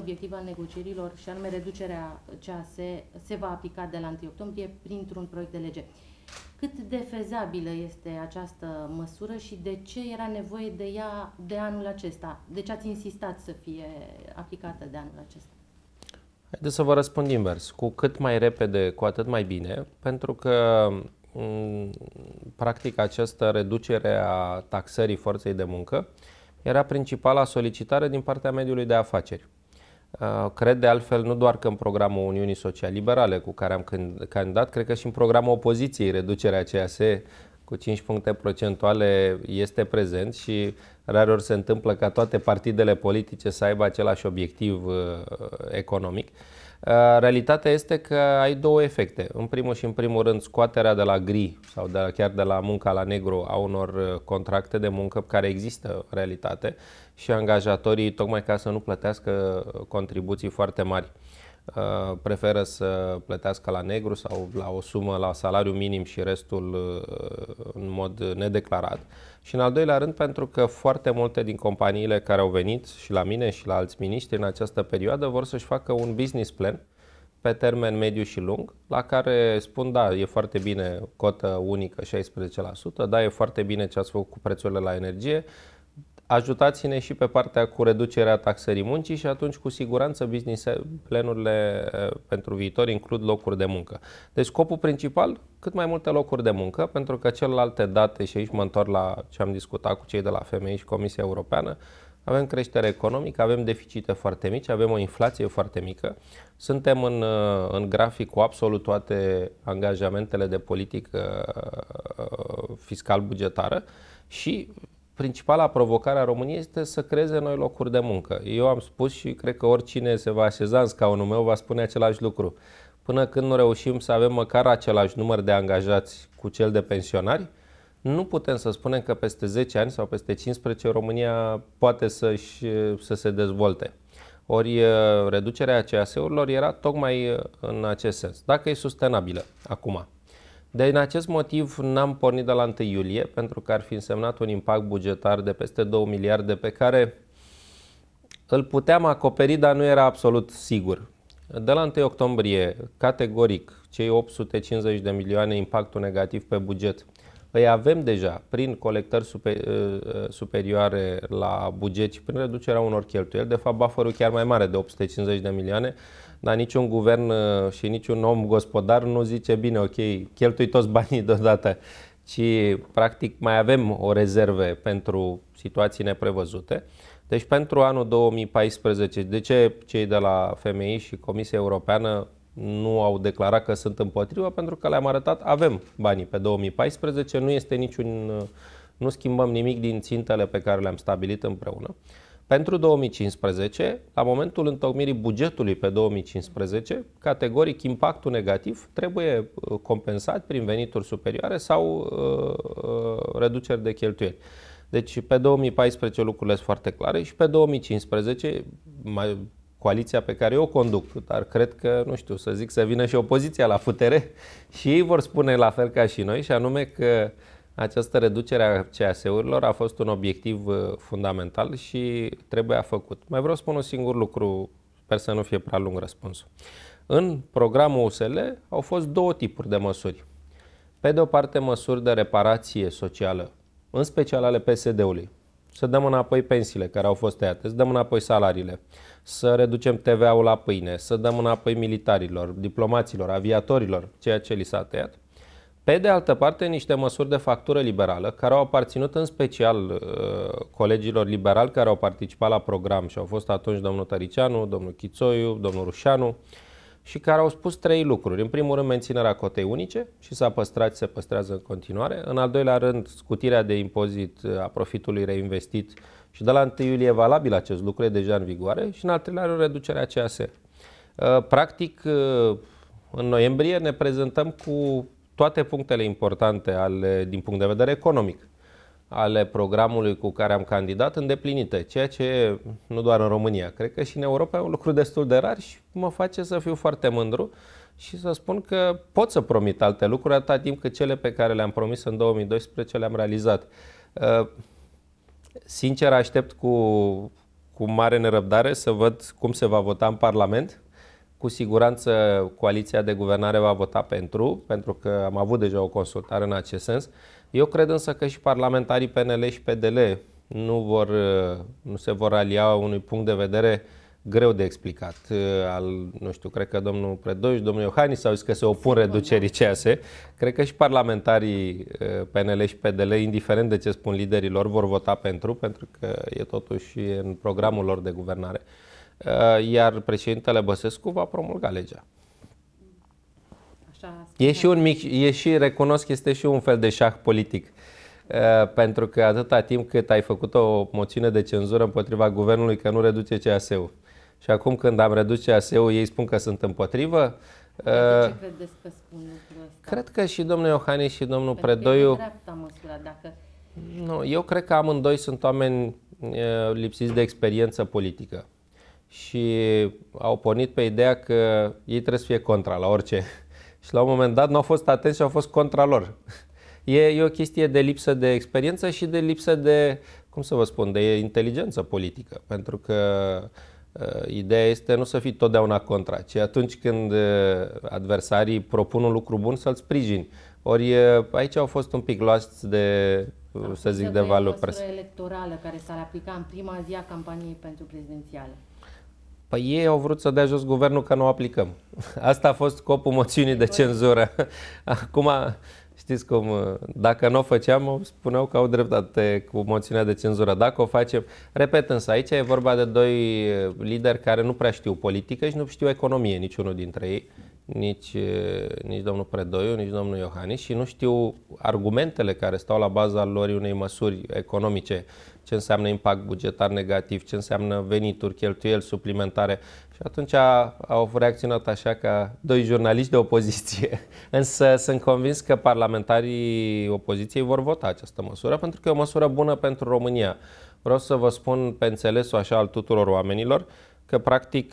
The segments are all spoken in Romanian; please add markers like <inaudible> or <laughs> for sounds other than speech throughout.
principal obiectiv al negocierilor, și anume reducerea CAS, se va aplica de la 1 octombrie printr-un proiect de lege. Cât de fezabilă este această măsură și de ce era nevoie de ea de anul acesta? De ce ați insistat să fie aplicată de anul acesta? Haideți să vă răspund invers. Cu cât mai repede, cu atât mai bine, pentru că practic această reducere a taxării forței de muncă era principala solicitare din partea mediului de afaceri. Uh, cred de altfel nu doar că în programul Uniunii Social Liberale cu care am candidat, cred că și în programul opoziției reducerea CAS cu 5 puncte procentuale este prezent și ori se întâmplă ca toate partidele politice să aibă același obiectiv uh, economic. Uh, realitatea este că ai două efecte. În primul și în primul rând scoaterea de la gri sau de, chiar de la munca la negru a unor contracte de muncă care există în realitate și angajatorii, tocmai ca să nu plătească contribuții foarte mari, uh, preferă să plătească la negru sau la o sumă la salariu minim și restul uh, în mod nedeclarat. Și în al doilea rând pentru că foarte multe din companiile care au venit și la mine și la alți miniștri în această perioadă vor să-și facă un business plan pe termen mediu și lung, la care spun, da, e foarte bine cotă unică 16%, da, e foarte bine ce ați făcut cu prețurile la energie, ajutați-ne și pe partea cu reducerea taxării muncii și atunci cu siguranță business planurile pentru viitor includ locuri de muncă. Deci scopul principal, cât mai multe locuri de muncă, pentru că celelalte date, și aici mă întorc la ce am discutat cu cei de la FMI și Comisia Europeană, avem creștere economică, avem deficite foarte mici, avem o inflație foarte mică, suntem în, în grafic cu absolut toate angajamentele de politică fiscal-bugetară și principala provocare a României este să creeze noi locuri de muncă. Eu am spus și cred că oricine se va așeza în scaunul meu va spune același lucru. Până când nu reușim să avem măcar același număr de angajați cu cel de pensionari, nu putem să spunem că peste 10 ani sau peste 15 România poate să și să se dezvolte. Ori reducerea cse urilor era tocmai în acest sens, dacă e sustenabilă acum. De în acest motiv n-am pornit de la 1 iulie, pentru că ar fi însemnat un impact bugetar de peste 2 miliarde pe care îl puteam acoperi, dar nu era absolut sigur. De la 1 octombrie, categoric, cei 850 de milioane impactul negativ pe buget îi avem deja prin colectări uh, uh, superioare la buget și prin reducerea unor cheltuieli. De fapt, bufferul chiar mai mare de 850 de milioane dar niciun guvern uh, și niciun om gospodar nu zice, bine, ok, cheltui toți banii <laughs> deodată, ci practic mai avem o rezerve pentru situații neprevăzute. Deci pentru anul 2014, de ce cei de la FMI și Comisia Europeană nu au declarat că sunt împotrivă? Pentru că le-am arătat, avem banii pe 2014, nu este niciun, uh, nu schimbăm nimic din țintele pe care le-am stabilit împreună. Pentru 2015, la momentul întocmirii bugetului pe 2015, categoric impactul negativ trebuie uh, compensat prin venituri superioare sau uh, uh reduceri de cheltuieli. Deci pe 2014 lucrurile sunt foarte clare și pe 2015 mai, coaliția pe care eu conduc, dar cred că, nu știu, să zic, să vină și opoziția la putere <laughs> și ei vor spune la fel ca și noi și anume că uh, această reducere a cse urilor a fost un obiectiv uh, fundamental și trebuia făcut. Mai vreau să spun un singur lucru, sper să nu fie prea lung răspunsul. În programul USL au fost două tipuri de măsuri. Pe de o parte, măsuri de reparație socială, în special ale PSD-ului. Să dăm înapoi pensiile care au fost tăiate, să dăm înapoi salariile, să reducem TVA-ul la pâine, să dăm înapoi militarilor, diplomaților, aviatorilor, ceea ce li s-a tăiat. Pe de altă parte, niște măsuri de factură liberală, care au aparținut în special uh, colegilor liberali care au participat la program și au fost atunci domnul Tăricianu, domnul Chițoiu, domnul Rușanu, și care au spus trei lucruri. În primul rând, menținerea cotei unice și s-a păstrat și se păstrează în continuare. În al doilea rând, scutirea de impozit uh, a profitului reinvestit și de la 1 iulie valabil acest lucru, e deja în vigoare. Și în al treilea rând, reducerea CAS. Uh, practic, uh, în noiembrie ne prezentăm cu toate punctele importante ale, din punct de vedere economic ale programului cu care am candidat îndeplinite, ceea ce nu doar în România, cred că și în Europa e un lucru destul de rar și mă face să fiu foarte mândru și să spun că pot să promit alte lucruri atât timp cât cele pe care le-am promis în 2012 le-am realizat. Uh, sincer, aștept cu, cu mare nerăbdare să văd cum se va vota în Parlament cu siguranță coaliția de guvernare va vota pentru, pentru că am avut deja o consultare în acest sens. Eu cred însă că și parlamentarii PNL și PDL nu, vor, uh, nu se vor alia unui punct de vedere greu de explicat. Uh, al, nu știu, cred că domnul Predoi și domnul Iohannis au zis că se opun reducerii CASE. Cred că și parlamentarii uh, PNL și PDL, indiferent de ce spun liderii lor, vor vota pentru, pentru că e totuși în programul lor de guvernare. Uh, iar președintele Băsescu va promulga legea. Așa e și un mic, e și, recunosc, este și un fel de șah politic. Uh, pentru că atâta timp cât ai făcut o moțiune de cenzură împotriva guvernului că nu reduce case ul și acum când am redus case ul ei spun că sunt împotrivă, de ce uh, credeți că spun ăsta? Cred că și domnul Iohannis și domnul Pentru Predoiu... Dreapta măsura, dacă... Nu, eu cred că amândoi sunt oameni lipsiți de experiență politică și au pornit pe ideea că ei trebuie să fie contra la orice. <laughs> Și la un moment dat nu au fost atenți și au fost contra lor. <laughs> E, e o chestie de lipsă de experiență și de lipsă de, cum să vă spun, de inteligență politică. Pentru că uh, ideea este nu să fii totdeauna contra, ci atunci când uh, adversarii propun un lucru bun să-l sprijini. Ori uh, aici au fost un pic luați de uh, da, să zic de, valoare. electorală care s-ar aplica în prima zi a campaniei pentru prezidențială. Păi ei au vrut să dea jos guvernul că nu aplicăm. <laughs> Asta a fost scopul moțiunii de cenzură. <laughs> Acum, știți cum, dacă nu o făceam, spuneau că au dreptate cu moțiunea de cenzură. Dacă o facem, repet însă, aici e vorba de doi eh, lideri care nu prea știu politică și nu știu economie, niciunul dintre ei, nici, eh, nici domnul Predoiu, nici domnul Iohannis și nu știu argumentele care stau la baza lor unei măsuri economice ce înseamnă impact bugetar negativ, ce înseamnă venituri, cheltuieli suplimentare. Și atunci au reacționat așa ca doi jurnaliști de opoziție. <laughs> Însă sunt convins că parlamentarii opoziției vor vota această măsură pentru că e o măsură bună pentru România. Vreau să vă spun pe înțelesul așa al tuturor oamenilor că practic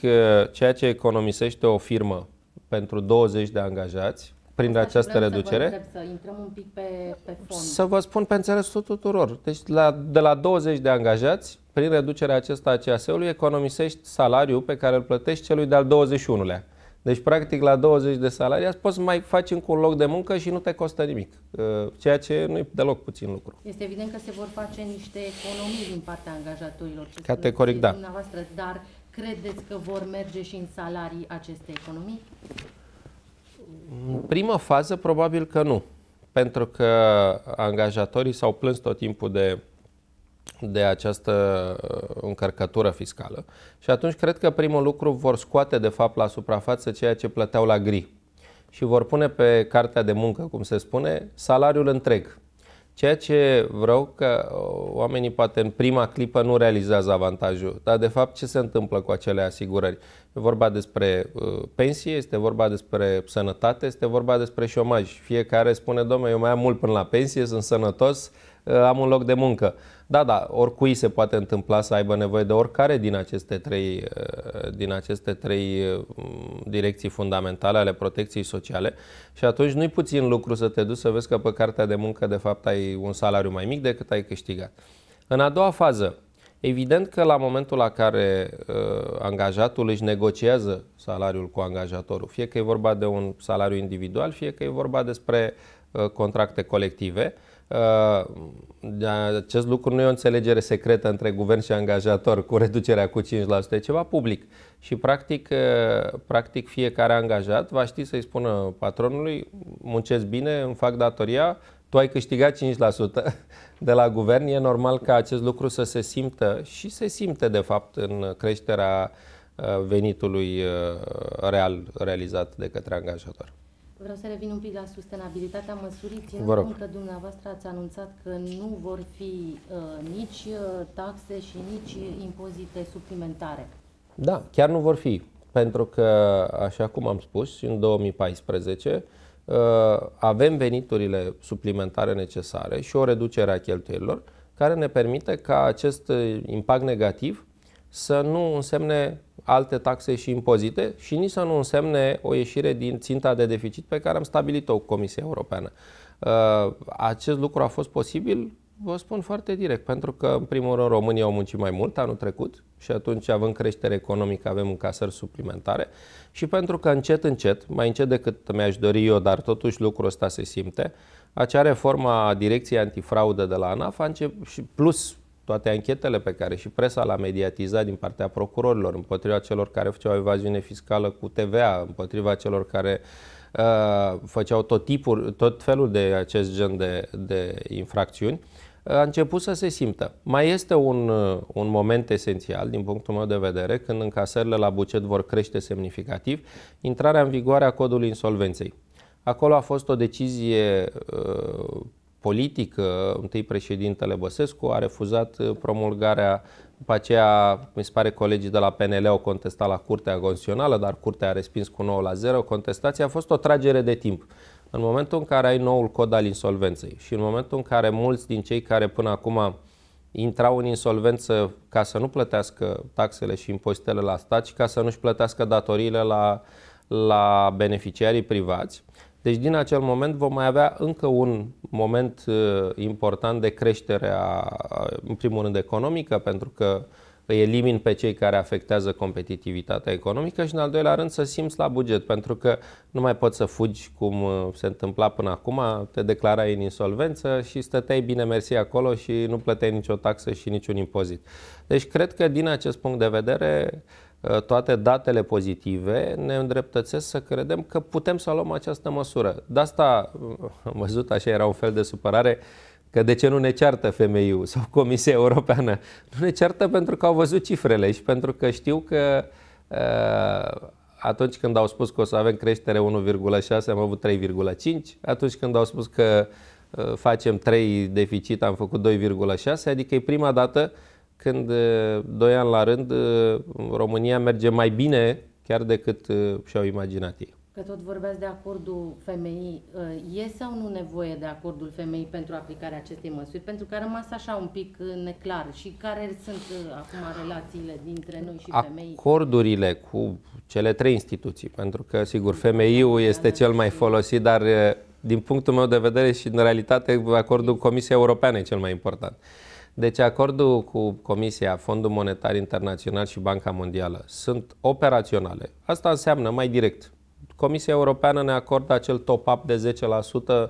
ceea ce economisește o firmă pentru 20 de angajați, prin această reducere? Să vă, să intrăm un pic pe, pe fond. Să vă spun pe înțelesul tuturor. Deci la, de la 20 de angajați, prin reducerea acesta a cse ului economisești salariul pe care îl plătești celui de-al 21-lea. Deci, practic, la 20 de salarii poți să mai faci încă un loc de muncă și nu te costă nimic, uh, ceea ce nu e deloc puțin lucru. Este evident că se vor face niște economii din partea angajatorilor. Categoric, da. dar credeți că vor merge și în salarii aceste economii? În primă fază, probabil că nu. Pentru că angajatorii s-au plâns tot timpul de, de această uh, încărcătură fiscală. Și atunci cred că primul lucru vor scoate de fapt la suprafață ceea ce plăteau la gri. Și vor pune pe cartea de muncă, cum se spune, salariul întreg. Ceea ce vreau că uh, oamenii poate în prima clipă nu realizează avantajul, dar de fapt ce se întâmplă cu acele asigurări? E vorba despre uh, pensie, este vorba despre sănătate, este vorba despre șomaj. Fiecare spune, domnule, eu mai am mult până la pensie, sunt sănătos, uh, am un loc de muncă. Uh, da, da, oricui se poate întâmpla să aibă nevoie de oricare din aceste trei, eh, din aceste trei mm, direcții fundamentale ale protecției sociale și atunci nu-i puțin lucru să te duci să vezi că pe cartea de muncă de fapt ai un salariu mai mic decât ai câștigat. În a doua fază, evident că la momentul la care uh, angajatul își negociază salariul cu angajatorul, fie că e vorba de un salariu individual, fie că e vorba despre uh, contracte colective, uh, Uh, acest lucru nu e o înțelegere secretă între guvern și angajator cu reducerea cu 5%, e ceva public. Și practic, uh, practic fiecare angajat va ști să-i spună patronului, muncesc bine, îmi fac datoria, tu ai câștigat 5% <laughs> de la guvern, e normal ca acest lucru să se simtă și se simte de fapt în creșterea uh, venitului real realizat de către angajator. Vreau să revin un pic la sustenabilitatea măsurii, ținând cont că dumneavoastră ați anunțat că nu vor fi uh, nici uh, taxe și nici impozite suplimentare. Da, chiar nu vor fi, pentru că, așa cum am spus, în 2014 uh, avem veniturile suplimentare necesare și o reducere a cheltuielilor, care ne permite ca acest uh, impact negativ să nu însemne alte taxe și impozite și nici să nu însemne o ieșire din ținta de deficit pe care am stabilit-o cu Comisia Europeană. Uh, acest lucru a fost posibil, vă spun foarte direct, pentru că, în primul rând, România au muncit mai mult anul trecut și atunci, având creștere economică, avem încasări suplimentare și pentru că încet, încet, mai încet decât mi-aș dori eu, dar totuși lucrul ăsta se simte, acea reformă a direcției antifraudă de la ANAF, plus toate anchetele pe care și presa l-a mediatizat din partea procurorilor împotriva celor care făceau evaziune fiscală cu TVA, împotriva celor care uh, făceau tot, tipul, tot felul de acest gen de, de infracțiuni, uh, a început să se simtă. Mai este un, uh, un moment esențial, din punctul meu de vedere, când încasările la buget vor crește semnificativ, intrarea în vigoare a codului insolvenței. Acolo a fost o decizie uh, politică, întâi președintele Băsescu a refuzat uh, promulgarea după aceea, mi se pare, colegii de la PNL au contestat la Curtea Constituțională, dar Curtea a respins cu 9 la 0 contestația. A fost o tragere de timp. În momentul în care ai noul cod al insolvenței și în momentul în care mulți din cei care până acum intrau în insolvență ca să nu plătească taxele și impozitele la stat și ca să nu-și plătească datoriile la, la beneficiarii privați, deci din acel moment vom mai avea încă un moment uh, important de creștere, a, în primul rând economică, pentru că îi elimin pe cei care afectează competitivitatea economică și, în al doilea rând, să simți la buget, pentru că nu mai poți să fugi cum uh, se întâmpla până acum, te declarai în insolvență și stăteai bine mersi acolo și nu plăteai nicio taxă și niciun impozit. Deci, cred că, din acest punct de vedere, Uh, toate datele pozitive ne îndreptățesc să credem că putem să luăm această măsură. De asta uh, am văzut, așa era un fel de supărare, că de ce nu ne ceartă femeiu sau Comisia Europeană. Nu ne ceartă pentru că au văzut cifrele și pentru că știu că uh, atunci când au spus că o să avem creștere 1,6, am avut 3,5. Atunci când au spus că facem 3 deficit, am făcut 2,6. Adică e prima dată când doi ani la rând România merge mai bine chiar decât și-au imaginat ei. Că tot vorbeați de acordul femeii, e sau nu nevoie de acordul femeii pentru aplicarea acestei măsuri? Pentru că a rămas așa un pic neclar și care sunt acum relațiile dintre noi și femei? Acordurile cu cele trei instituții, pentru că, sigur, femeiul este cel mai folosit, dar din punctul meu de vedere și în realitate acordul Comisiei Europeane e cel mai important. Deci acordul cu Comisia, Fondul Monetar Internațional și Banca Mondială sunt operaționale. Asta înseamnă mai direct. Comisia Europeană ne acordă acel top-up de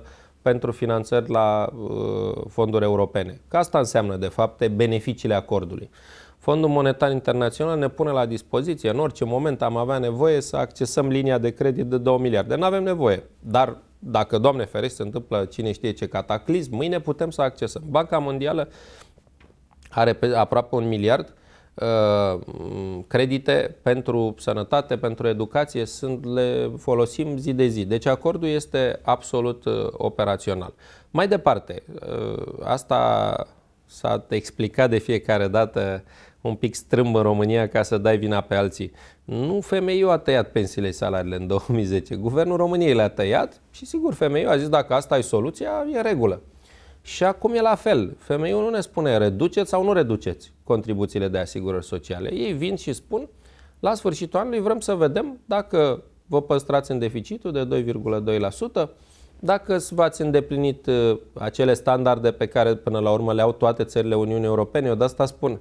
10% pentru finanțări la uh, fonduri europene. Că asta înseamnă, de fapt, beneficiile acordului. Fondul Monetar Internațional ne pune la dispoziție, în orice moment am avea nevoie să accesăm linia de credit de 2 miliarde. Nu avem nevoie, dar dacă, Doamne ferește, se întâmplă cine știe ce cataclism, mâine putem să accesăm. Banca Mondială are pe aproape un miliard uh, credite pentru sănătate, pentru educație, sunt, le folosim zi de zi. Deci acordul este absolut uh, operațional. Mai departe, uh, asta s-a explicat de fiecare dată un pic strâmb în România ca să dai vina pe alții. Nu femeiul a tăiat pensiile și salariile în 2010. Guvernul României le-a tăiat și sigur femeiul a zis dacă asta e soluția, e în regulă. Și acum e la fel. Femeiul nu ne spune reduceți sau nu reduceți contribuțiile de asigurări sociale. Ei vin și spun, la sfârșitul anului vrem să vedem dacă vă păstrați în deficitul de 2,2%, dacă v-ați îndeplinit uh, acele standarde pe care până la urmă le au toate țările Uniunii Europene. Eu de asta spun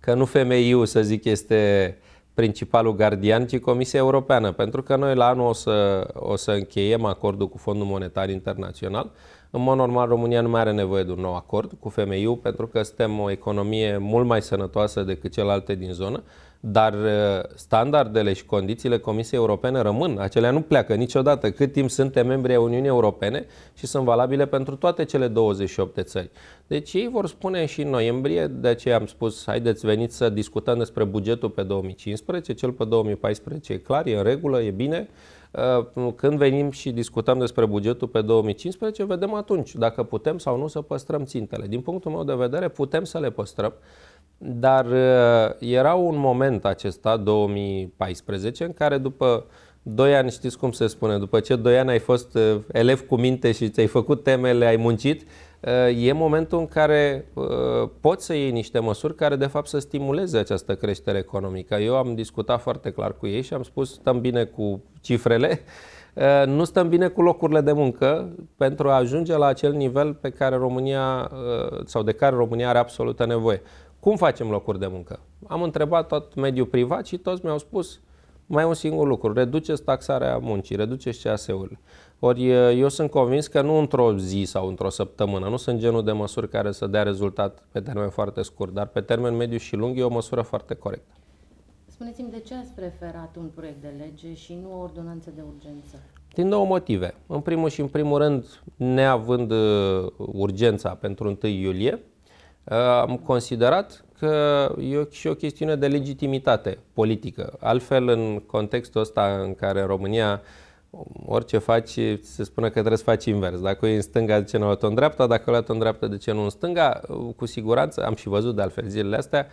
că nu femeiul, să zic, este principalul gardian, ci Comisia Europeană, pentru că noi la anul o să, o să încheiem acordul cu Fondul Monetar Internațional în mod normal, România nu mai are nevoie de un nou acord cu femeiul, pentru că suntem o economie mult mai sănătoasă decât celelalte din zonă, dar uh, standardele și condițiile Comisiei Europene rămân. Acelea nu pleacă niciodată cât timp suntem membri ai Uniunii Europene și sunt valabile pentru toate cele 28 de țări. Deci ei vor spune și în noiembrie, de aceea am spus, haideți veniți să discutăm despre bugetul pe 2015, cel pe 2014 e clar, e în regulă, e bine, Uh, când venim și discutăm despre bugetul pe 2015, vedem atunci dacă putem sau nu să păstrăm țintele. Din punctul meu de vedere, putem să le păstrăm, dar uh, era un moment acesta, 2014, în care după 2 ani, știți cum se spune, după ce 2 ani ai fost uh, elev cu minte și ți-ai făcut temele, ai muncit, e momentul în care uh, poți să iei niște măsuri care de fapt să stimuleze această creștere economică. Eu am discutat foarte clar cu ei și am spus stăm bine cu cifrele, <laughs> uh, nu stăm bine cu locurile de muncă pentru a ajunge la acel nivel pe care România uh, sau de care România are absolută nevoie. Cum facem locuri de muncă? Am întrebat tot mediul privat și toți mi-au spus mai un singur lucru, reduceți taxarea muncii, reduceți cse urile ori eu sunt convins că nu într-o zi sau într-o săptămână, nu sunt genul de măsuri care să dea rezultat pe termen foarte scurt, dar pe termen mediu și lung e o măsură foarte corectă. Spuneți-mi de ce ați preferat un proiect de lege și nu o ordonanță de urgență? Din două motive. În primul și în primul rând, neavând urgența pentru 1 iulie, am considerat că e și o chestiune de legitimitate politică. Altfel, în contextul ăsta în care România orice faci, se spune că trebuie să faci invers. Dacă e în stânga, de ce nu o în dreapta? Dacă o luat în dreapta, de ce nu în stânga? Cu siguranță, am și văzut de altfel zilele astea,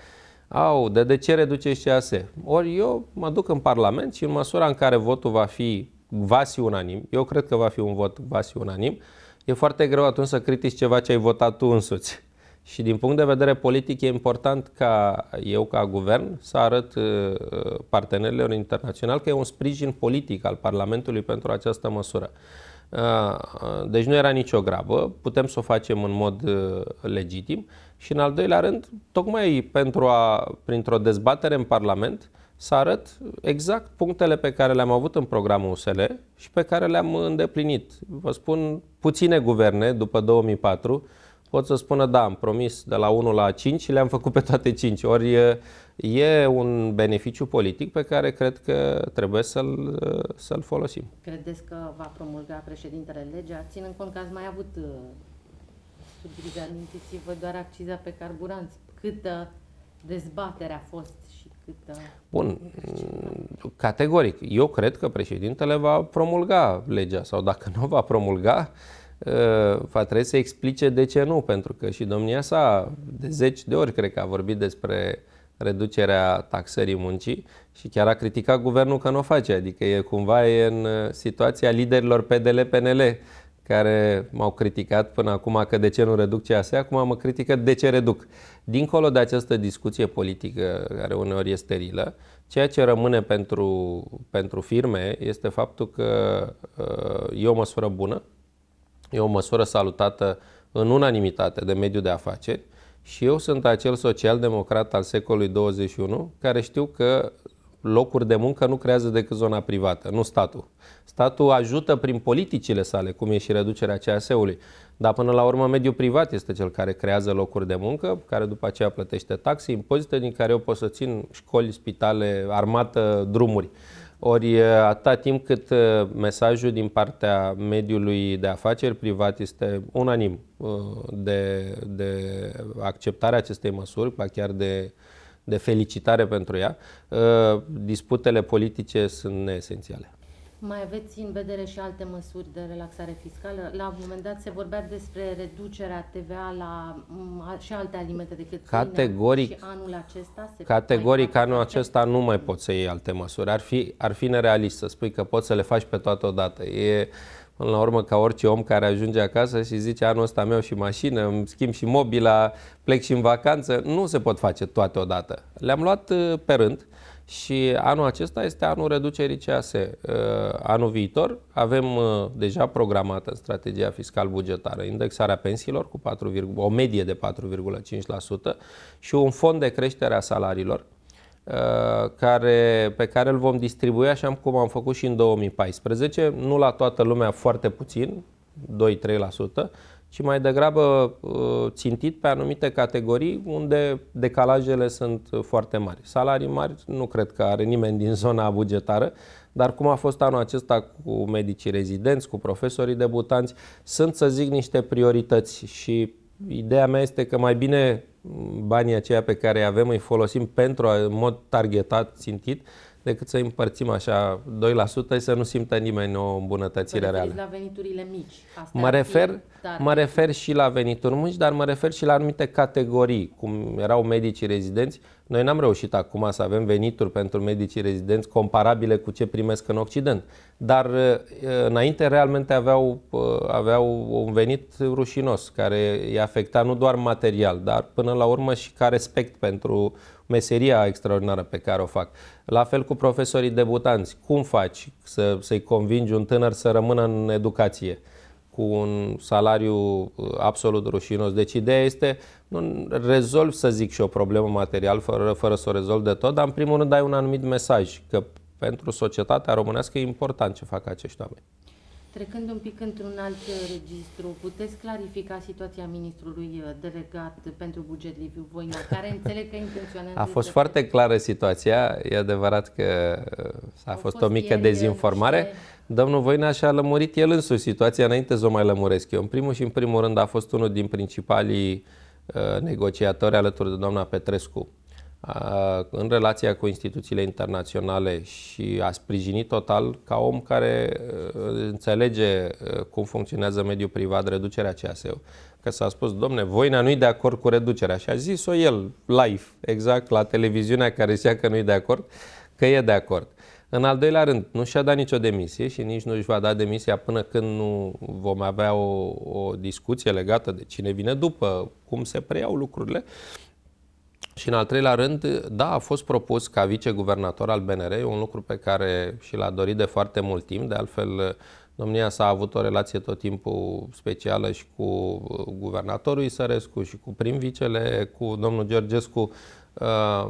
au, de, de ce și ase? Ori eu mă duc în Parlament și în măsura în care votul va fi vasi unanim, eu cred că va fi un vot vasi unanim, e foarte greu atunci să critici ceva ce ai votat tu însuți. Și din punct de vedere politic e important ca eu, ca guvern, să arăt uh, partenerilor internaționali că e un sprijin politic al Parlamentului pentru această măsură. Uh, deci nu era nicio grabă, putem să o facem în mod uh, legitim și în al doilea rând, tocmai pentru a, printr-o dezbatere în Parlament, să arăt exact punctele pe care le-am avut în programul USL și pe care le-am îndeplinit. Vă spun, puține guverne după 2004 pot să spună da, am promis de la 1 la 5 și le-am făcut pe toate 5. Ori e, un beneficiu politic pe care cred că trebuie să-l, să-l folosim. Credeți că va promulga președintele legea, ținând cont că ați mai avut uh, subdiviza inclusivă doar acciza pe carburanți? Câtă dezbatere a fost și câtă... Bun, mm, categoric. Eu cred că președintele va promulga legea sau dacă nu va promulga, uh, Uh, va trebui să explice de ce nu, pentru că și domnia sa de zeci de ori cred că a vorbit despre reducerea taxării muncii și chiar a criticat guvernul că nu o face, adică e cumva e în uh, situația liderilor PDL-PNL care m-au criticat până acum că de ce nu reduc CAS, acum mă critică de ce reduc. Dincolo de această discuție politică, care uneori e sterilă, ceea ce rămâne pentru, pentru firme este faptul că uh, e o măsură bună, E o măsură salutată în unanimitate de mediul de afaceri și eu sunt acel social-democrat al secolului 21 care știu că locuri de muncă nu creează decât zona privată, nu statul. Statul ajută prin politicile sale, cum e și reducerea CAS-ului, dar până la urmă mediul privat este cel care creează locuri de muncă, care după aceea plătește taxe, impozite, din care eu pot să țin școli, spitale, armată, drumuri. Ori atâta timp cât mesajul din partea mediului de afaceri privat este unanim de, de acceptarea acestei măsuri, ba chiar de, de felicitare pentru ea, disputele politice sunt neesențiale. Mai aveți în vedere și alte măsuri de relaxare fiscală? La un moment dat se vorbea despre reducerea TVA la mm, și alte alimente decât categoric, și anul acesta? Se categoric anul acesta nu mai poți să iei alte măsuri. Ar fi, ar fi nerealist să spui că poți să le faci pe toată odată. E, Până la urmă, ca orice om care ajunge acasă și zice anul ăsta meu și mașină, îmi schimb și mobila, plec și în vacanță, nu se pot face toate odată. Le-am luat uh, pe rând și anul acesta este anul reducerii CAS. Uh, anul viitor avem uh, deja programată în strategia fiscal-bugetară indexarea pensiilor cu 4, o medie de 4,5% și un fond de creștere a salariilor uh, care, pe care îl vom distribui așa cum am făcut și în 2014, nu la toată lumea foarte puțin, 2-3%, ci mai degrabă uh, țintit pe anumite categorii unde decalajele sunt uh, foarte mari. Salarii mari nu cred că are nimeni din zona bugetară, dar cum a fost anul acesta cu medicii rezidenți, cu profesorii debutanți, sunt, să zic, niște priorități și ideea mea este că mai bine banii aceia pe care îi avem îi folosim pentru, în mod targetat, țintit, decât să împărțim așa 2% să nu simtă nimeni o îmbunătățire reală. la veniturile mici. Asta mă refer, fi, mă refer și la venituri mici, dar mă refer și la anumite categorii, cum erau medicii rezidenți. Noi n-am reușit acum să avem venituri pentru medicii rezidenți comparabile cu ce primesc în Occident, dar înainte realmente aveau, aveau un venit rușinos care îi afecta nu doar material, dar până la urmă și ca respect pentru meseria extraordinară pe care o fac. La fel cu profesorii debutanți. Cum faci să, să-i convingi un tânăr să rămână în educație? cu un salariu uh, absolut rușinos. Deci ideea este, nu rezolv să zic și o problemă material fără, fără să o rezolv de tot, dar în primul rând dai un anumit mesaj că pentru societatea românească e important ce fac acești oameni. Trecând un pic într-un alt uh, registru, puteți clarifica situația ministrului uh, delegat pentru buget Liviu Voina, care înțeleg că intenționează... A fost foarte clară situația, e adevărat că uh, a fost, fost o mică dezinformare. Niște... Domnul Voina și-a lămurit el însuși situația, înainte să o mai lămuresc eu. În primul și în primul rând a fost unul din principalii negociatori alături de doamna Petrescu în relația cu instituțiile internaționale și a sprijini total ca om care uh, înțelege uh, cum funcționează mediul privat reducerea CSU. Că s-a spus, domne, Voina nu-i de acord cu reducerea și a zis-o el live, exact la televiziunea care zicea că nu-i de acord, că e de acord. În al doilea rând, nu și-a dat nicio demisie și nici nu își va da demisia până când nu vom avea o, o discuție legată de cine vine după, cum se preiau lucrurile. Uh, și în al treilea rând, da, a fost propus ca viceguvernator al BNR, un lucru pe care și l-a dorit de foarte mult timp, de altfel Domnia s-a avut o relație tot timpul specială și cu uh, guvernatorul Isărescu și cu prim-vicele, cu domnul Georgescu. Uh,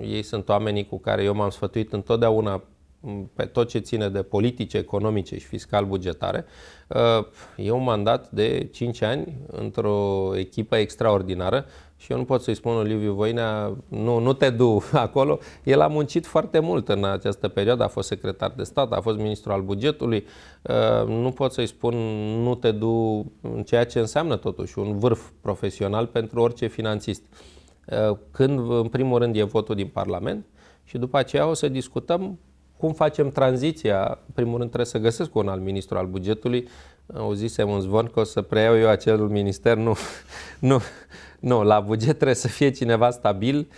ei sunt oamenii cu care eu m-am sfătuit întotdeauna mm, pe tot ce ține de politice, economice și fiscal-bugetare. Uh, e un mandat de 5 ani într-o echipă extraordinară și eu nu pot să-i spun lui Liviu Voinea, nu, nu te du <laughs> acolo. El a muncit foarte mult în această perioadă, a fost secretar de stat, a fost ministru al bugetului. Uh, nu pot să-i spun, nu te du, ceea ce înseamnă totuși un vârf profesional pentru orice finanțist. Uh, când, în primul rând, e votul din Parlament și după aceea o să discutăm cum facem tranziția. În primul rând trebuie să găsesc un alt ministru al bugetului. Auzisem un zvon că o să preiau eu acel minister. Nu, <laughs> nu nu, la buget trebuie să fie cineva stabil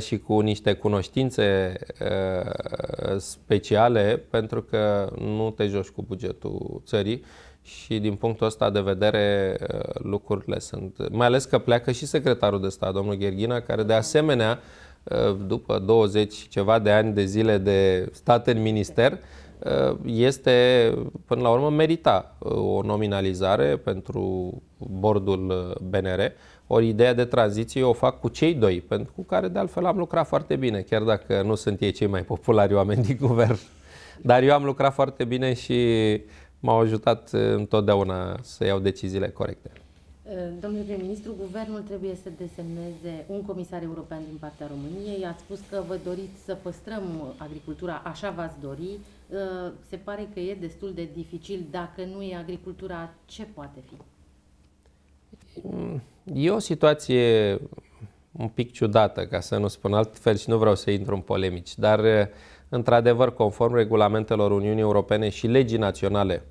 și cu niște cunoștințe speciale, pentru că nu te joci cu bugetul țării și din punctul ăsta de vedere lucrurile sunt... Mai ales că pleacă și secretarul de stat, domnul Gherghina, care de asemenea, după 20 ceva de ani de zile de stat în minister, este, până la urmă, merita o nominalizare pentru bordul BNR ori ideea de tranziție eu o fac cu cei doi, pentru cu care de altfel am lucrat foarte bine, chiar dacă nu sunt ei cei mai populari oameni din guvern. Dar eu am lucrat foarte bine și m-au ajutat eh, întotdeauna să iau deciziile corecte. Eh, domnule prim-ministru, guvernul trebuie să desemneze un comisar european din partea României. Ați spus că vă doriți să păstrăm agricultura, așa v-ați dori. Eh, se pare că e destul de dificil. Dacă nu e agricultura, ce poate fi? E o situație un pic ciudată, ca să nu spun altfel și nu vreau să intru în polemici, dar într-adevăr, conform regulamentelor Uniunii Europene și legii naționale,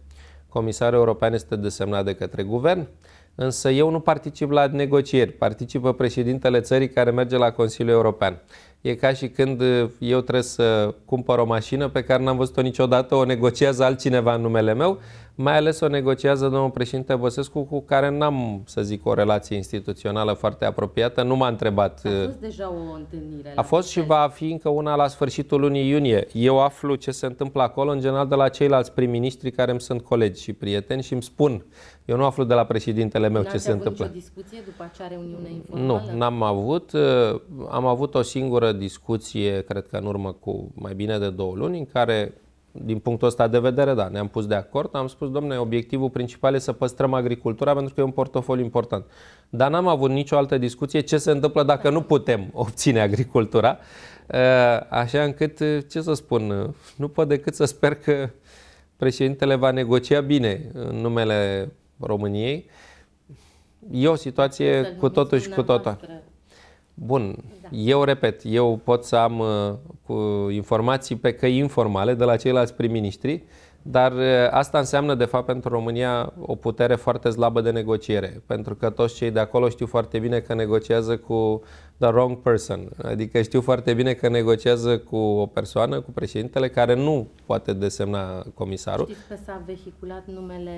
comisarul european este desemnat de către guvern, însă eu nu particip la negocieri, participă președintele țării care merge la Consiliul European. E ca și când eu trebuie să cumpăr o mașină pe care n-am văzut-o niciodată, o negociază altcineva în numele meu mai ales o negociază domnul președinte Băsescu, cu care n-am, să zic, o relație instituțională foarte apropiată. Nu m-a întrebat. A uh, fost deja o întâlnire. A fost și va fi încă una la sfârșitul lunii iunie. Eu aflu ce se întâmplă acolo, în general, de la ceilalți prim-ministri care îmi sunt colegi și prieteni și îmi spun. Eu nu aflu de la președintele meu ce se întâmplă. Nu discuție după acea reuniune informală? Nu, n-am avut. Uh, am avut o singură discuție, cred că în urmă cu mai bine de două luni, în care din punctul ăsta de vedere, da, ne-am pus de acord, am spus, domnule, obiectivul principal e să păstrăm agricultura pentru că e un portofoliu important. Dar n-am avut nicio altă discuție ce se întâmplă dacă nu putem <laughs> obține agricultura, eh, așa încât, eh, ce să spun, eh, nu pot decât să sper că președintele va negocia bine în numele României. E o situație cu totul și cu totul. Bun, da. eu repet, eu pot să am uh, informații pe căi informale de la ceilalți prim-ministri, dar uh, asta înseamnă, de fapt, pentru România o putere foarte slabă de negociere, pentru că toți cei de acolo știu foarte bine că negociază cu the wrong person. Adică știu foarte bine că negociază cu o persoană, cu președintele, care nu poate desemna comisarul. Știți că s-a vehiculat numele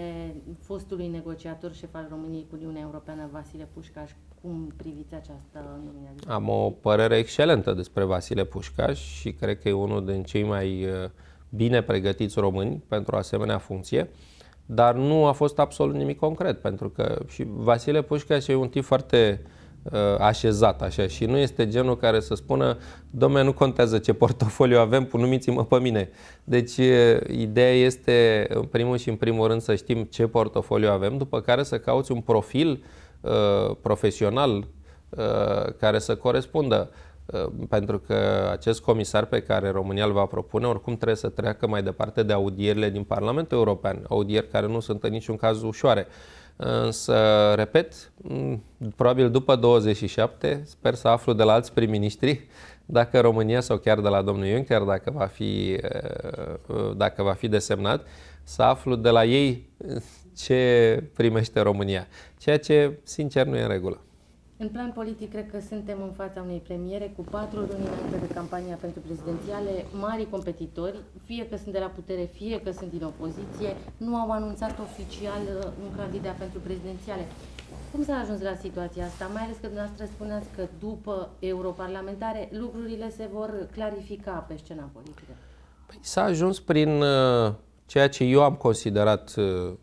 fostului negociator șef al României cu Uniunea Europeană, Vasile Pușcaș. Cum priviți această numire? Am o părere excelentă despre Vasile Pușcaș și cred că e unul din cei mai uh, bine pregătiți români pentru o asemenea funcție dar nu a fost absolut nimic concret, pentru că și Vasile Pușcaș e un tip foarte uh, Uh, așezat așa și nu este genul care să spună domne, nu contează ce portofoliu avem, numiți-mă pe mine. Deci uh, ideea este în primul și în primul rând să știm ce portofoliu avem, după care să cauți un profil uh, profesional uh, care să corespundă uh, pentru că acest comisar pe care România îl va propune, oricum trebuie să treacă mai departe de audierile din Parlamentul European, audieri care nu sunt în niciun caz ușoare. Uh, Însă, repet, probabil după 27, sper să aflu de la alți prim-ministri dacă România sau chiar de la domnul Juncker, dacă va fi, uh, dacă va fi desemnat, să aflu de la ei ce primește România, ceea ce, sincer, nu e în regulă. În plan politic, cred că suntem în fața unei premiere cu patru luni înainte de campania pentru prezidențiale. Mari competitori, fie că sunt de la putere, fie că sunt din opoziție, nu au anunțat oficial uh, un candidat pentru prezidențiale. Cum s-a ajuns la situația asta? Mai ales că dumneavoastră spuneați că după europarlamentare lucrurile se vor clarifica pe scena politică. Păi s-a ajuns prin uh, ceea ce eu am considerat uh,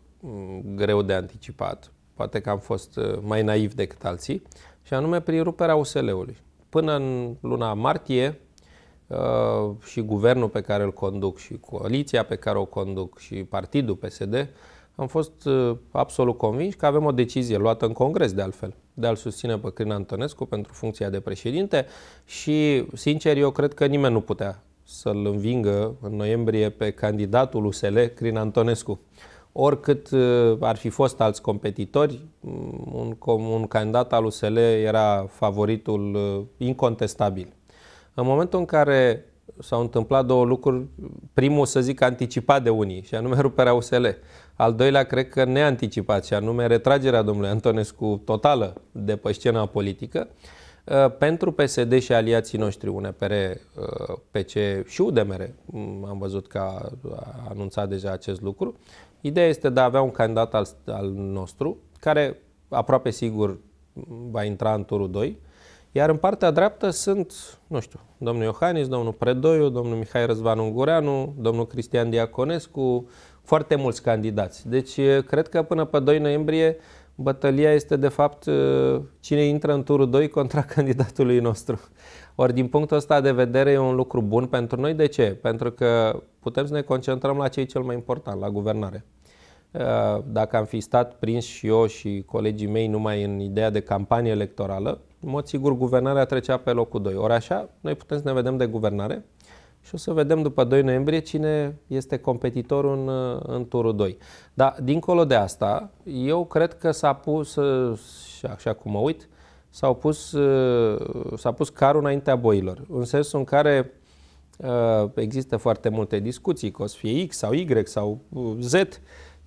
greu de anticipat, poate că am fost uh, mai naiv decât alții, și anume prin ruperea USL-ului. Până în luna martie, uh, și guvernul pe care îl conduc și coaliția pe care o conduc și partidul PSD, am fost uh, absolut convins că avem o decizie luată în Congres, de altfel, de a-l susține pe Crin Antonescu pentru funcția de președinte și, sincer, eu cred că nimeni nu putea să-l învingă în noiembrie pe candidatul USL, Crin Antonescu oricât uh, ar fi fost alți competitori, mm, un, un candidat al USL era favoritul uh, incontestabil. În momentul în care s-au întâmplat două lucruri, primul să zic anticipat de unii, și anume ruperea USL. Al doilea, cred că neanticipat, și anume retragerea domnului Antonescu totală de pe scena politică. Uh, pentru PSD și aliații noștri, UNEPR, PC și UDMR, mm, am văzut că a anunțat deja acest lucru, Ideea este de a avea un candidat al, al nostru, care aproape sigur va intra în turul 2, iar în partea dreaptă sunt, nu știu, domnul Iohannis, domnul Predoiu, domnul Mihai Răzvan Ungureanu, domnul Cristian Diaconescu, foarte mulți candidați. Deci eh, cred că până pe 2 noiembrie bătălia este de fapt eh, cine intră în turul 2 contra <laughs> candidatului nostru. Ori din punctul ăsta de vedere e un lucru bun pentru noi. De ce? Pentru că putem să ne concentrăm la ce e cel mai important, la guvernare. Uh, dacă am fi stat prins și eu și colegii mei numai în ideea de campanie electorală, în mod sigur guvernarea trecea pe locul 2. Ori așa, noi putem să ne vedem de guvernare și o să vedem după 2 noiembrie cine este competitorul în, uh, în turul 2. Dar, dincolo de asta, eu cred că s-a pus, uh, și așa cum mă uit, s a pus, s-a pus carul înaintea boilor. În sensul în care Uh, există foarte multe discuții că o să fie X sau Y sau uh, Z.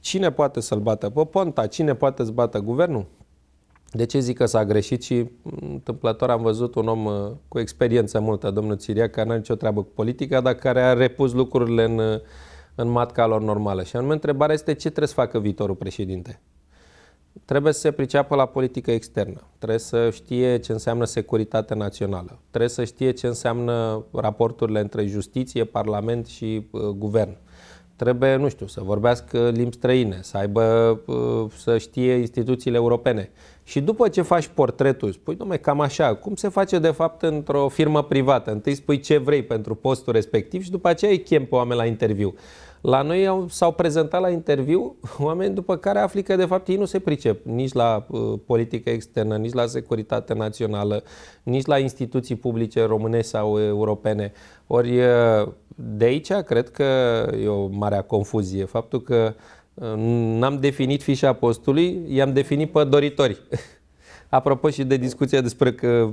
Cine poate să-l bată pe Ponta? Cine poate să bată guvernul? De ce zic că s-a greșit și mm, întâmplător am văzut un om uh, cu experiență multă, domnul Țiria, care nu are nicio treabă cu politica, dar care a repus lucrurile în, în matca lor normală. Și anume, întrebarea este ce trebuie să facă viitorul președinte? trebuie să se priceapă la politică externă, trebuie să știe ce înseamnă securitate națională, trebuie să știe ce înseamnă raporturile între justiție, parlament și uh, guvern. Trebuie, nu știu, să vorbească limbi străine, să aibă, uh, să știe instituțiile europene. Și după ce faci portretul, spui, domne, cam așa, cum se face de fapt într-o firmă privată? Întâi spui ce vrei pentru postul respectiv și după aceea îi chem pe oameni la interviu. La noi s-au prezentat la interviu oameni după care afli că de fapt ei nu se pricep nici la uh, politică externă, nici la securitate națională, nici la instituții publice române sau europene. Ori uh, de aici cred că e o mare confuzie. Faptul că uh, n-am definit fișa postului, i-am definit pe doritori. <laughs> Apropo și de discuția despre că,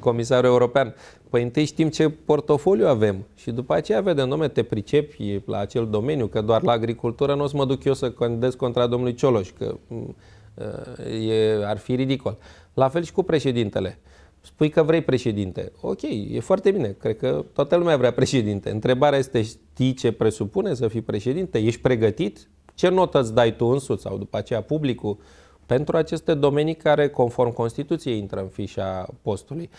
comisarul european, păi întâi știm ce portofoliu avem și după aceea vedem, nume te pricepi la acel domeniu, că doar la agricultură nu o să mă duc eu să condesc contra domnului Cioloș, că mm, ă, e, ar fi ridicol. La fel și cu președintele. Spui că vrei președinte. Ok, e foarte bine. Cred că toată lumea vrea președinte. Întrebarea este, știi ce presupune să fii președinte? Ești pregătit? Ce notă îți dai tu însuți sau după aceea publicul? pentru aceste domenii care, conform Constituției, intră în fișa postului.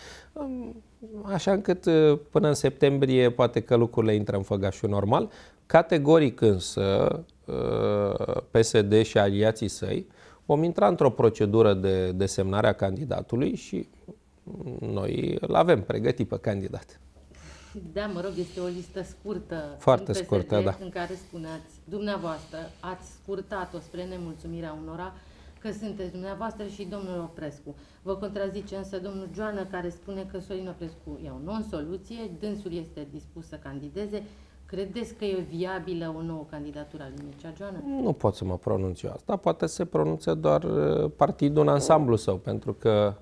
Așa încât uh, până în septembrie poate că lucrurile intră în făgașul normal. Categoric însă, uh, PSD și aliații săi vom intra într-o procedură de desemnare a candidatului și noi îl avem pregătit pe candidat. Da, mă rog, este o listă scurtă. Foarte PSD, scurtă, da. În care spuneați, dumneavoastră, ați scurtat-o spre nemulțumirea unora că sunteți dumneavoastră și domnul Oprescu. Vă contrazice însă domnul Joană care spune că Sorin Oprescu e o non-soluție, dânsul este dispus să candideze. Credeți că e viabilă o nouă candidatură a lui Mircea Joană? Nu pot să mă pronunț eu asta. Poate se pronunțe doar uh, partidul în ansamblu său, pentru că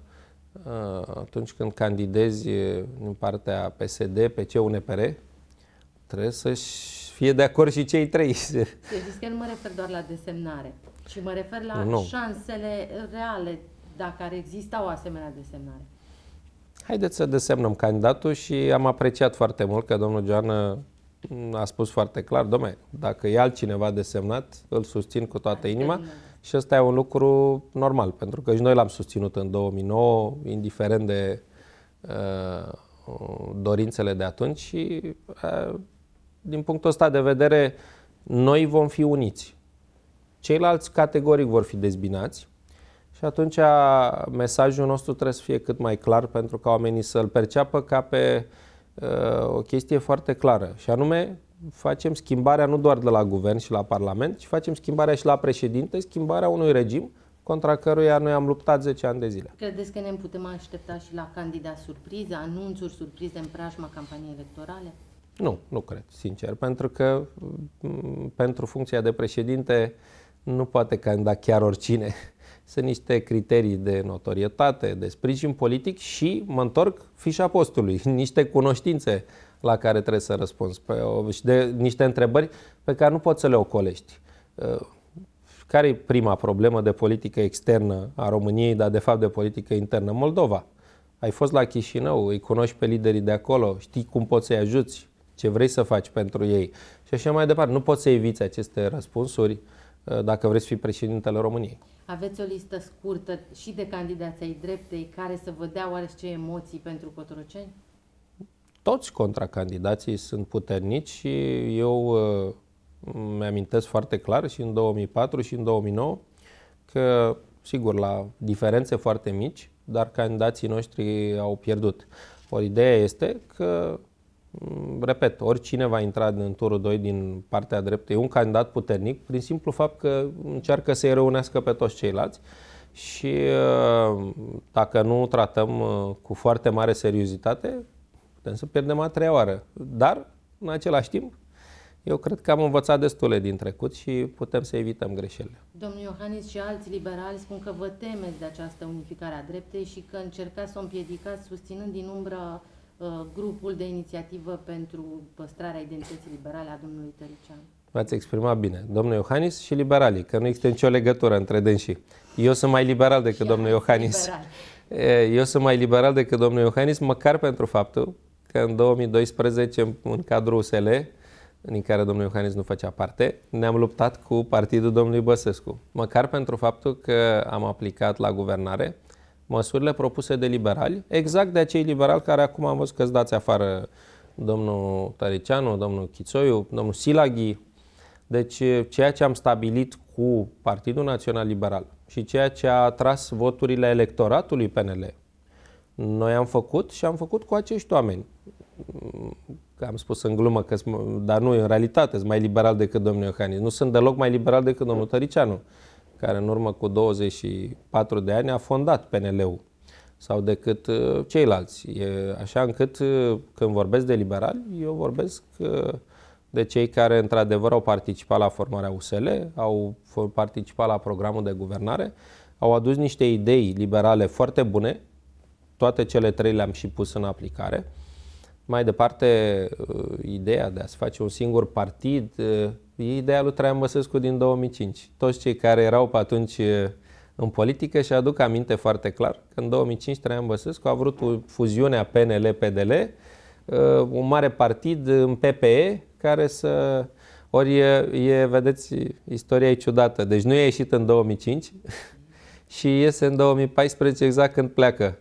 uh, atunci când candidezi din partea PSD, PC, UNPR, trebuie să fie de acord și cei trei. Să deci că nu mă refer doar la desemnare. Și mă refer la nu. șansele reale dacă ar exista o asemenea desemnare. Haideți să desemnăm candidatul și am apreciat foarte mult că domnul Joană a spus foarte clar, domne, dacă e altcineva desemnat, îl susțin cu toată inima și ăsta e un lucru normal, pentru că și noi l-am susținut în 2009, indiferent de uh, dorințele de atunci și uh, din punctul ăsta de vedere, noi vom fi uniți. Ceilalți categoric vor fi dezbinați și atunci mesajul nostru trebuie să fie cât mai clar pentru ca oamenii să-l perceapă ca pe uh, o chestie foarte clară și anume facem schimbarea nu doar de la guvern și la parlament, ci facem schimbarea și la președinte, schimbarea unui regim contra căruia noi am luptat 10 ani de zile. Credeți că ne putem aștepta și la candidat surpriză, anunțuri surprize în preajma campaniei electorale? Nu, nu cred, sincer, pentru că mm, pentru funcția de președinte uh, nu poate candida chiar oricine. <laughs> Sunt niște criterii de notorietate, de sprijin politic și mă întorc fișa postului, <laughs> niște cunoștințe la care trebuie să răspunzi pe o, și de niște întrebări pe care nu poți să le ocolești. Uh, care e prima problemă de politică externă a României, dar de fapt de politică internă? Moldova. Ai fost la Chișinău, îi cunoști pe liderii de acolo, știi cum poți să-i ajuți, ce vrei să faci pentru ei și așa mai departe. Nu poți să eviți aceste răspunsuri Uh, dacă vreți fii președintele României. Aveți o listă scurtă și de candidații ai dreptei care să vă dea ce emoții pentru Cotroceni? Toți contracandidații sunt puternici și eu uh, mi-amintesc foarte clar și în 2004 și în 2009 că, sigur, la diferențe foarte mici, dar candidații noștri au pierdut. O idee este că Mm, repet, oricine va intra în turul 2 din partea dreptă e un candidat puternic prin simplu fapt că încearcă să-i reunească pe toți ceilalți și uh, dacă nu tratăm uh, cu foarte mare seriozitate, putem să pierdem a treia oară. Dar, în același timp, eu cred că am învățat destule din trecut și putem să evităm greșelile. Domnul Iohannis și alți liberali spun că vă temeți de această unificare a dreptei și că încercați să o împiedicați susținând din umbră Uh, grupul de inițiativă pentru păstrarea identității liberale a domnului Tărician? V-ați exprimat bine. Domnul Iohannis și liberalii, că nu există nicio legătură între dânsii. Eu sunt mai liberal decât domnul Iohannis. Liberal. Eu sunt mai liberal decât domnul Iohannis, măcar pentru faptul că în 2012, în cadrul USL, din care domnul Iohannis nu făcea parte, ne-am luptat cu partidul domnului Băsescu. Măcar pentru faptul că am aplicat la guvernare măsurile propuse de liberali, exact de acei liberali care acum am văzut că îți dați afară domnul Tăricianu, domnul Chițoiu, domnul Silaghi. Deci ceea ce am stabilit cu Partidul Național Liberal și ceea ce a atras voturile electoratului PNL, noi am făcut și am făcut cu acești oameni. Mm, am spus în glumă, că, dar nu, în realitate, sunt mai liberal decât domnul Iohannis. Nu sunt deloc mai liberal decât domnul Tăricianu care în urmă cu 24 de ani a fondat PNL-ul sau decât uh, ceilalți. E așa încât uh, când vorbesc de liberali, eu vorbesc uh, de cei care într-adevăr au participat la formarea USL, au participat la programul de guvernare, au adus niște idei liberale foarte bune, toate cele trei le-am și pus în aplicare. Mai departe, ideea de a se face un singur partid E ideea lui Traian Băsescu din 2005. Toți cei care erau pe atunci în politică și aduc aminte foarte clar că în 2005 Traian Băsescu a vrut fuziunea PNL-PDL, un mare partid în PPE care să... Ori e, e, vedeți, istoria e ciudată. Deci nu e ieșit în 2005 <laughs> și iese în 2014 exact când pleacă.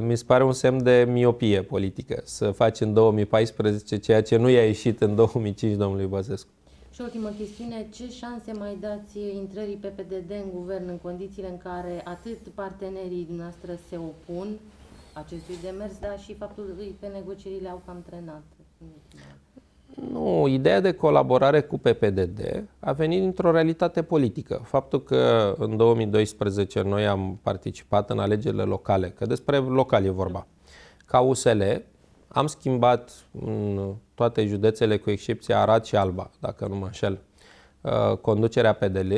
Mi se pare un semn de miopie politică să faci în 2014 ceea ce nu i-a ieșit în 2005 domnului Băsescu. Și ultimă chestiune, ce șanse mai dați intrării PPDD în guvern în condițiile în care atât partenerii dumneavoastră se opun acestui demers, dar și faptul că negocierile au cam trenat? Nu, ideea de colaborare cu PPDD a venit dintr-o realitate politică. Faptul că în 2012 noi am participat în alegerile locale, că despre local e vorba, ca USL, am schimbat în toate județele, cu excepția Arad și Alba, dacă nu mă înșel, uh, conducerea PDL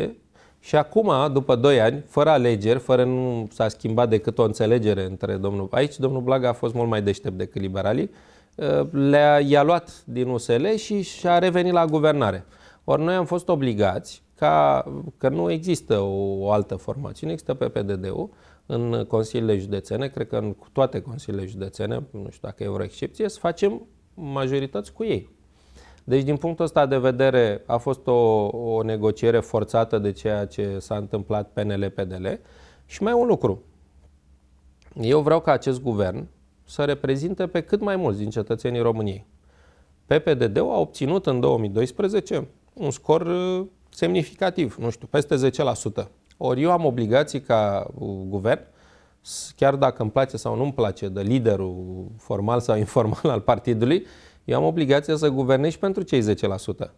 și acum, după 2 ani, fără alegeri, fără nu s-a schimbat decât o înțelegere între domnul... Aici domnul Blaga a fost mult mai deștept decât liberalii, uh, le-a, i-a luat din USL și și-a revenit la guvernare. Ori noi am fost obligați, ca, că nu există o, o altă nu există PPDD-ul, în consiliile județene, cred că în toate consiliile județene, nu știu dacă e o excepție, să facem majorități cu ei. Deci, din punctul ăsta de vedere, a fost o, o negociere forțată de ceea ce s-a întâmplat PNL-PDL. Și mai un lucru. Eu vreau ca acest guvern să reprezinte pe cât mai mulți din cetățenii României. PPDD-ul a obținut în 2012 un scor uh, semnificativ, nu știu, peste 10%. Ori eu am obligații ca uh, guvern, chiar dacă îmi place sau nu îmi place de liderul formal sau <laughs> informal al partidului, eu am obligația să guvernez și pentru cei 10%.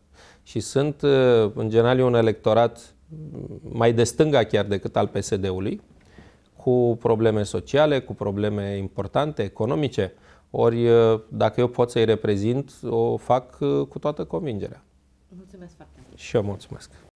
Și sunt, uh, în general, un electorat mm, mai de stânga chiar decât al PSD-ului, cu probleme sociale, cu probleme importante, economice. Ori, uh, dacă eu pot să-i reprezint, o fac cu toată convingerea. Mulțumesc foarte mult. Și eu mulțumesc.